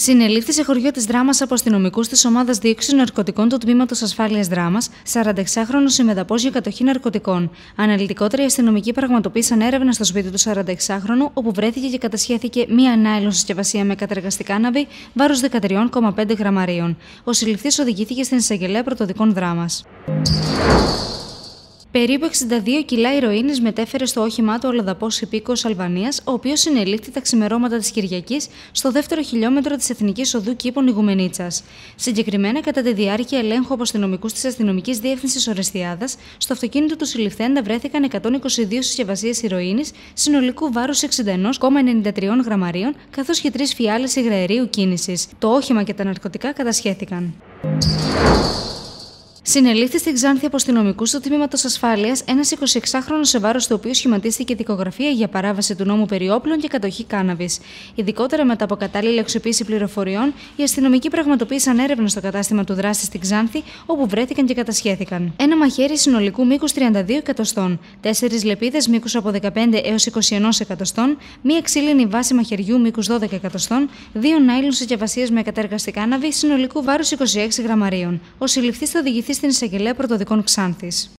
Συνελήφθη σε χωριό της Δράμας από αστυνομικού της ομάδας δίωξης Ναρκωτικών του Τμήματος Ασφάλειας Δράμας, 46χρονο συμμεταπό για κατοχή ναρκωτικών. Αναλυτικότερα, οι αστυνομικοί πραγματοποίησαν έρευνα στο σπίτι του 46χρονου, όπου βρέθηκε και κατασχέθηκε μία ανάλυση συσκευασία με κατεργαστικά ναβί βάρο 13,5 γραμμαρίων. Ο συλληφθής οδηγήθηκε στην εισαγγελέα πρωτοδικών Δράμας. Περίπου 62 κιλά ηρωίνης μετέφερε στο όχημά του ο Λαδαπός υπήκοο Αλβανίας, ο οποίος συνελήφθη τα ξημερώματα της Κυριακής στο δεύτερο χιλιόμετρο της Εθνικής Οδού Κήπων Ιγουμενίτσας. Συγκεκριμένα, κατά τη διάρκεια ελέγχου από αστυνομικούς της Αστυνομικής Διεύθυνσης Ορεστιάδας, στο αυτοκίνητο του συλληφθέντα βρέθηκαν 122 συσκευασίες ηρωίνης συνολικού βάρους 61,93 γραμμαρίων, καθώς και τρεις φιάλες υγραερίου κίνησης. Το όχημα και τα ναρκωτικά κατασχέθηκαν. Συνελήφθη στην Ξάνθη από αστυνομικού του τμήματο Ασφάλειας ένας 26χρονο σε βάρος του οποίου σχηματίστηκε δικογραφία για παράβαση του νόμου περί όπλων και κατοχή κάναβης. Ειδικότερα μετά από κατάλληλη αξιοποίηση πληροφοριών, οι αστυνομικοί πραγματοποίησαν έρευνα στο κατάστημα του δράστη στην Ξάνθη, όπου βρέθηκαν και κατασχέθηκαν. Ένα μαχαίρι συνολικού μήκους 32 εκατοστών, τέσσερι λεπίδε μήκου από 15 έω 21 εκατοστών, μία ξύλινη βάση μαχαιριού μήκου 12 εκατοστών, δύο νάιλον συσκευασίε με κατεργαστικά ναβή συνολικού βάρου 26 χρονο σε βαρο του οποιου σχηματιστηκε δικογραφια για παραβαση του νομου περι οπλων και κατοχη καναβη ειδικοτερα μετα απο καταλληλη αξιοποιηση πληροφοριων οι αστυνομικοι πραγματοποιησαν ερευνα στο καταστημα του δραστη στην ξανθη οπου βρεθηκαν και κατασχεθηκαν ενα μαχαιρι συνολικου μηκου 32 εκατοστων τεσσερι λεπιδε μηκου απο 15 εω 21 εκατοστων μια ξυλινη βαση μαχαιριου μηκου 12 εκατοστων δυο ναιλον συσκευασιε με κατέργαστή κάναβη συνολικου βαρου 26 γραμμαριων Ο συλληφθής θα οδηγηθεί στην εισαγγελέα πρωτοδικών Ξάνθης.